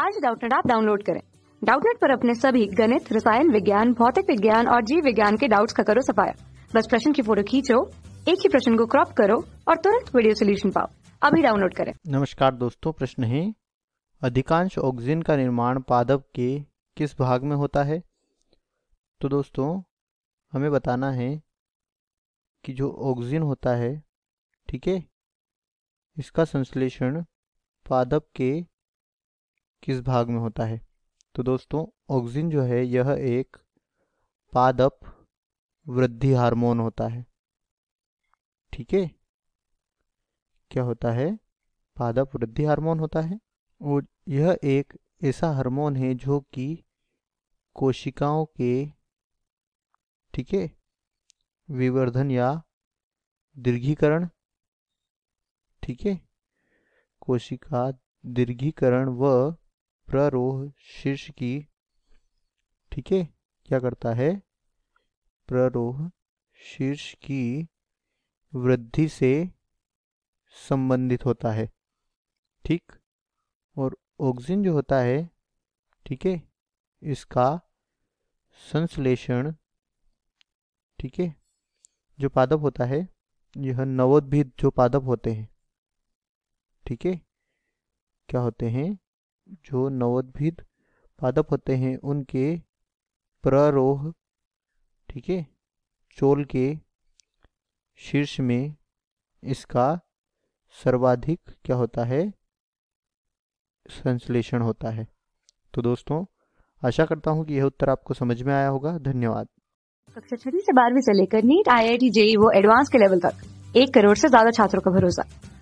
आज डाउटनेट आप डाउनलोड करें डाउटनेट पर अपने सभी गणित रसायन विज्ञान भौतिक विज्ञान और जीव विज्ञान के डाउट्स का करो सफाया बस प्रश्न की फोटो खींचो एक ही प्रश्न को क्रॉप करो और तुरंत वीडियो सोल्यूशन पाओ अभी डाउनलोड करें नमस्कार दोस्तों प्रश्न है अधिकांश ऑक्सीजन का निर्माण पादप के किस भाग में होता है तो दोस्तों हमें बताना है कि जो ऑक्सीजन होता है ठीक है इसका संश्लेषण पादप के किस भाग में होता है तो दोस्तों ऑक्सीजन जो है यह एक पादप वृद्धि हार्मोन होता है ठीक है क्या होता है पादप वृद्धि हार्मोन होता है और यह एक ऐसा हार्मोन है जो कि कोशिकाओं के ठीक है विवर्धन या दीर्घीकरण ठीक है कोशिका दीर्घीकरण व प्ररोह शीर्ष की ठीक है क्या करता है प्ररोह शीर्ष की वृद्धि से संबंधित होता है ठीक और ऑक्सीजन जो होता है ठीक है इसका संश्लेषण ठीक है जो पादप होता है यह नवोद्भिद जो पादप होते हैं ठीक है क्या होते हैं जो नवोद्भिद पादप होते हैं उनके प्ररोह ठीक है चोल के शीर्ष में इसका सर्वाधिक क्या होता है संश्लेषण होता है तो दोस्तों आशा करता हूं कि यह उत्तर आपको समझ में आया होगा धन्यवाद कक्षा छठी से बारहवीं से लेकर NEET I I T JEE वो एडवांस के लेवल तक एक करोड़ से ज्यादा छात्रों का भरोसा